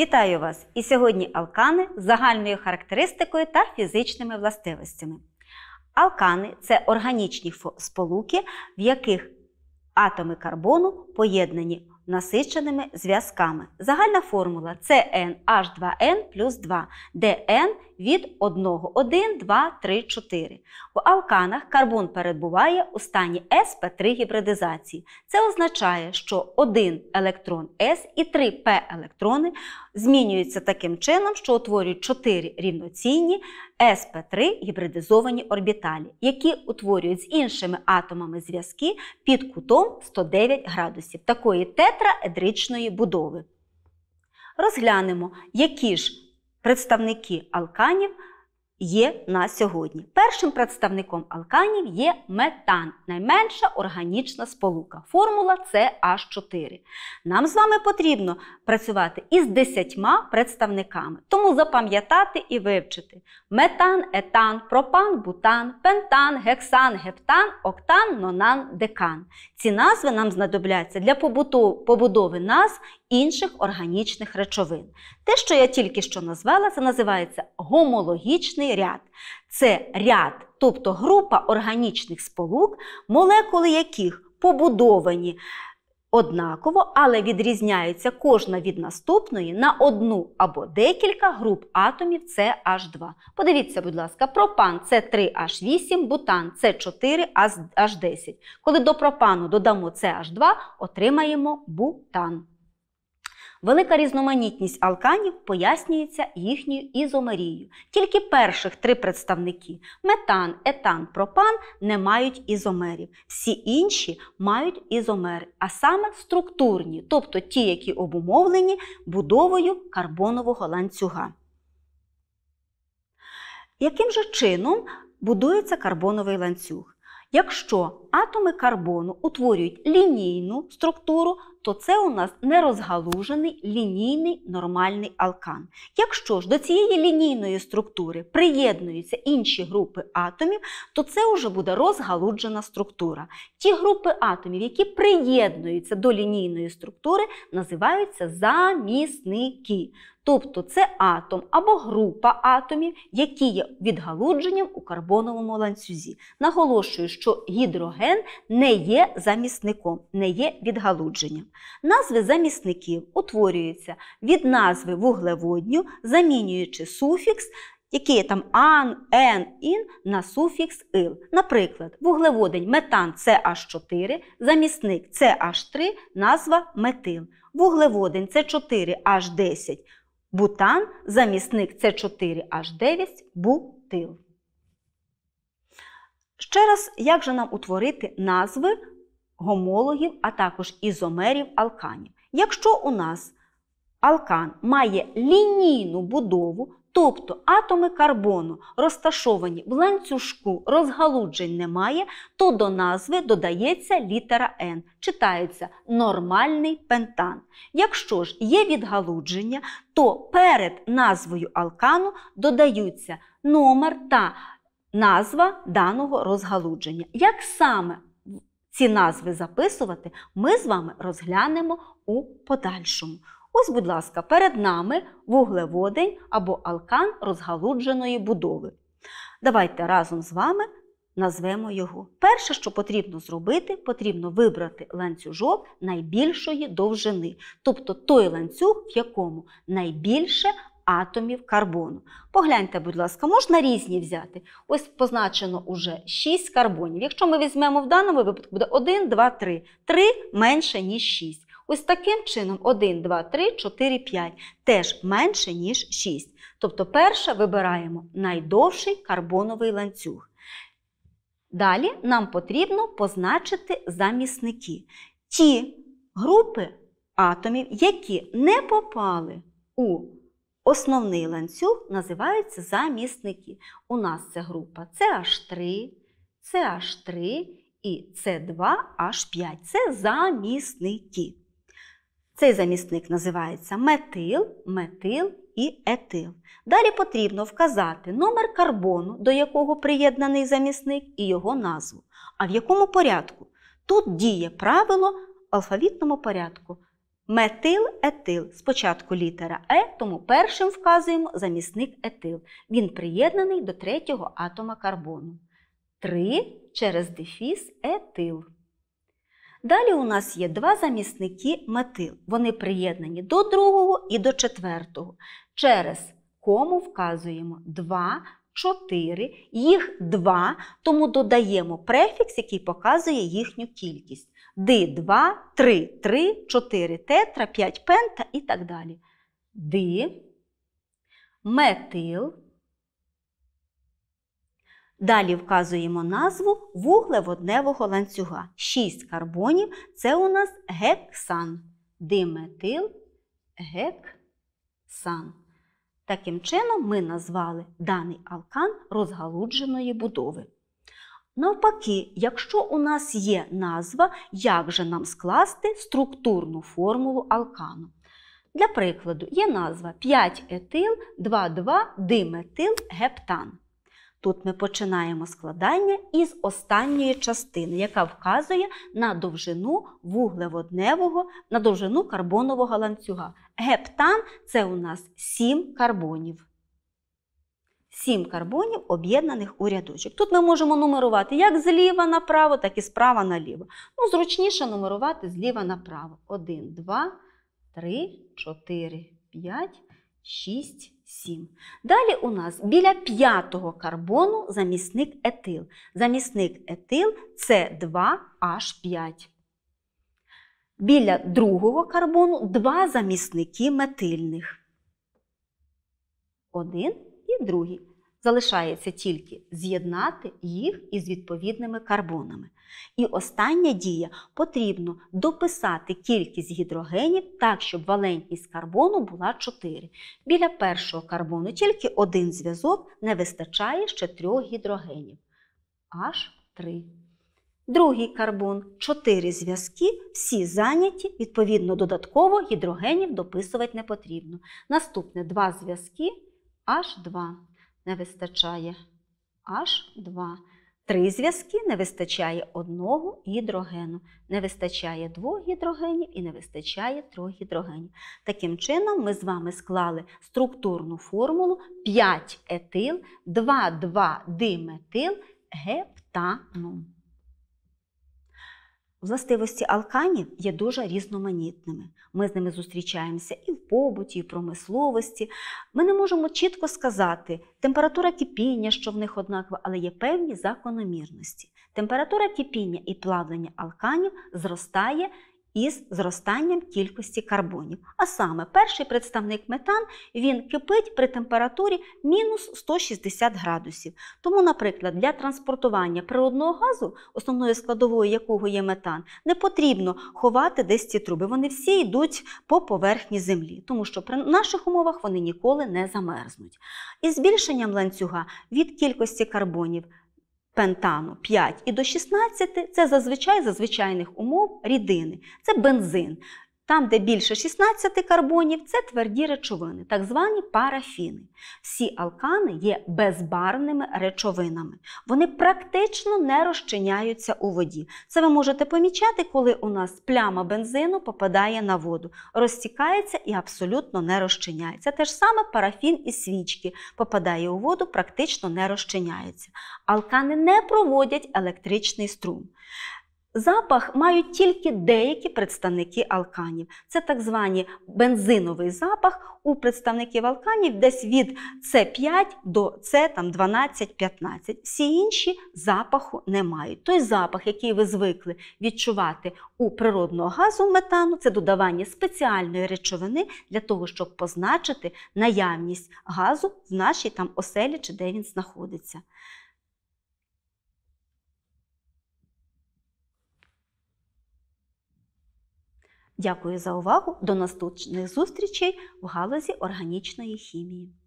Вітаю вас! І сьогодні алкани з загальною характеристикою та фізичними властивостями. Алкани це органічні сполуки, в яких атоми карбону поєднані насиченими зв'язками. Загальна формула це NH2N плюс 2, де N від 1 1, 2, 3, 4. В алканах карбон перебуває у стані sp3 гібридизації. Це означає, що один електрон S і 3 p електрони змінюються таким чином, що утворюють 4 рівноцінні sp3 гібридизовані орбіталі, які утворюють з іншими атомами зв'язки під кутом 109 градусів такої тетраедричної будови. Розглянемо, які ж представники алканів є на сьогодні. Першим представником алканів є метан, найменша органічна сполука. Формула ch 4 Нам з вами потрібно працювати із 10 представниками, тому запам'ятати і вивчити метан, етан, пропан, бутан, пентан, гексан, гептан, октан, нонан, декан. Ці назви нам знадобляться для побудови назв інших органічних речовин. Те, що я тільки що назвала, це називається гомологічний. Перший ряд це ряд, тобто група органічних сполук, молекули яких побудовані однаково, але відрізняються кожна від наступної на одну або декілька груп атомів ch 2 Подивіться, будь ласка, пропан це 3 h 8 бутан це 4 h 10 Коли до пропану додамо ch 2 отримаємо бутан. Велика різноманітність алканів пояснюється їхньою ізомерією. Тільки перших три представники метан, етан, пропан не мають ізомерів. Всі інші мають ізомери, а саме структурні, тобто ті, які обумовлені будовою карбонового ланцюга. Яким же чином будується карбоновий ланцюг? Якщо атоми карбону утворюють лінійну структуру, то це у нас нерозгалужений лінійний нормальний алкан. Якщо ж до цієї лінійної структури приєднуються інші групи атомів, то це вже буде розгалуджена структура. Ті групи атомів, які приєднуються до лінійної структури, називаються замісники. Тобто це атом або група атомів, які є відгалудженням у карбоновому ланцюзі. Наголошую, що гідроген ген не є замісником, не є відгалудженням. Назви замісників утворюються від назви вуглеводню, замінюючи суфікс. який є там ан, ен, ін на суфікс ил. Наприклад, вуглеводень метан CH4, замісник ch 3 назва метил. Вуглеводень С4H10, бутан, замісник С4H9 бутил. Ще раз, як же нам утворити назви гомологів, а також ізомерів алканів? Якщо у нас алкан має лінійну будову, тобто атоми карбону розташовані в ланцюжку, розгалуджень немає, то до назви додається літера N. Читається нормальний пентан. Якщо ж є відгалудження, то перед назвою алкану додаються номер та назва даного розгалудження. Як саме ці назви записувати, ми з вами розглянемо у подальшому. Ось, будь ласка, перед нами вуглеводень або алкан розгалудженої будови. Давайте разом з вами назвемо його. Перше, що потрібно зробити, потрібно вибрати ланцюжок найбільшої довжини, тобто той ланцюг, в якому найбільше атомів карбону. Погляньте, будь ласка, можна різні взяти. Ось позначено уже 6 карбонів. Якщо ми візьмемо в даному випадку, буде 1, 2, 3. 3 менше, ніж 6. Ось таким чином 1, 2, 3, 4, 5 теж менше, ніж 6. Тобто, перше вибираємо найдовший карбоновий ланцюг. Далі нам потрібно позначити замісники. Ті групи атомів, які не попали у Основний ланцюг називається замісники. У нас це група CH3, CH3 і С2H5. Це замісники. Цей замісник називається метил, метил і етил. Далі потрібно вказати номер карбону, до якого приєднаний замісник, і його назву. А в якому порядку? Тут діє правило в алфавітному порядку. Метил-етил. Спочатку літера Е, тому першим вказуємо замісник етил. Він приєднаний до третього атома карбону. 3 через дефіс етил. Далі у нас є два замісники метил. Вони приєднані до другого і до четвертого. Через кому вказуємо 2 4, їх 2, тому додаємо префікс, який показує їхню кількість. Ди 2, 3, 3, 4 тетра, 5 пента і так далі. Ди, метил. Далі вказуємо назву вуглеводневого ланцюга. 6 карбонів це у нас гексан. Диметил гексан. Таким чином, ми назвали даний алкан розгалудженої будови. Навпаки, якщо у нас є назва, як же нам скласти структурну формулу алкану? Для прикладу, є назва 5 етил 2,2 диметил гептан. Тут ми починаємо складання із останньої частини, яка вказує на довжину вуглеводневого, на довжину карбонового ланцюга. Гептан це у нас 7 карбонів. 7 карбонів, об'єднаних у рядочок. Тут ми можемо нумерувати як зліва направо, так і справа наліво. Ну, Зручніше нумерувати зліва направо. 1, 2, 3, 4, 5, 6. 7. Далі у нас біля п'ятого карбону замісник етил. Замісник етил це 2H5. Біля другого карбону два замісники метильних. Один і другий. Залишається тільки з'єднати їх із відповідними карбонами. І остання дія потрібно дописати кількість гідрогенів так, щоб валентність карбону була 4. Біля першого карбону тільки один зв'язок не вистачає ще трьох гідрогенів. h 3. Другий карбон 4 зв'язки, всі зайняті, відповідно, додатково гідрогенів дописувати не потрібно. Наступне 2 зв'язки H2 не вистачає H2. Три зв'язки не вистачає одного гідрогену, не вистачає двох гідрогенів і не вистачає трьох гідрогенів. Таким чином, ми з вами склали структурну формулу 5 етил, 2,2 диметил гептану. Властивості алканів є дуже різноманітними. Ми з ними зустрічаємося і в побуті, і в промисловості. Ми не можемо чітко сказати, температура кипіння, що в них однакова, але є певні закономірності. Температура кипіння і плавлення алканів зростає із зростанням кількості карбонів. А саме, перший представник метан він кипить при температурі мінус 160 градусів. Тому, наприклад, для транспортування природного газу, основною складовою якого є метан, не потрібно ховати десь ці труби. Вони всі йдуть по поверхні землі, тому що при наших умовах вони ніколи не замерзнуть. І збільшенням ланцюга від кількості карбонів пентану 5 і до 16 це зазвичай за звичайних умов рідини. Це бензин. Там, де більше 16 карбонів, це тверді речовини, так звані парафіни. Всі алкани є безбарвними речовинами. Вони практично не розчиняються у воді. Це ви можете помічати, коли у нас пляма бензину попадає на воду, розтікається і абсолютно не розчиняється. Те ж саме парафін і свічки попадає у воду, практично не розчиняється. Алкани не проводять електричний струм. Запах мають тільки деякі представники алканів. Це так звані бензиновий запах у представників алканів десь від С5 до С12-15. Всі інші запаху не мають. Той запах, який ви звикли відчувати у природного газу метану, це додавання спеціальної речовини для того, щоб позначити наявність газу в нашій там оселі чи де він знаходиться. Дякую за увагу! До наступних зустрічей в галузі органічної хімії.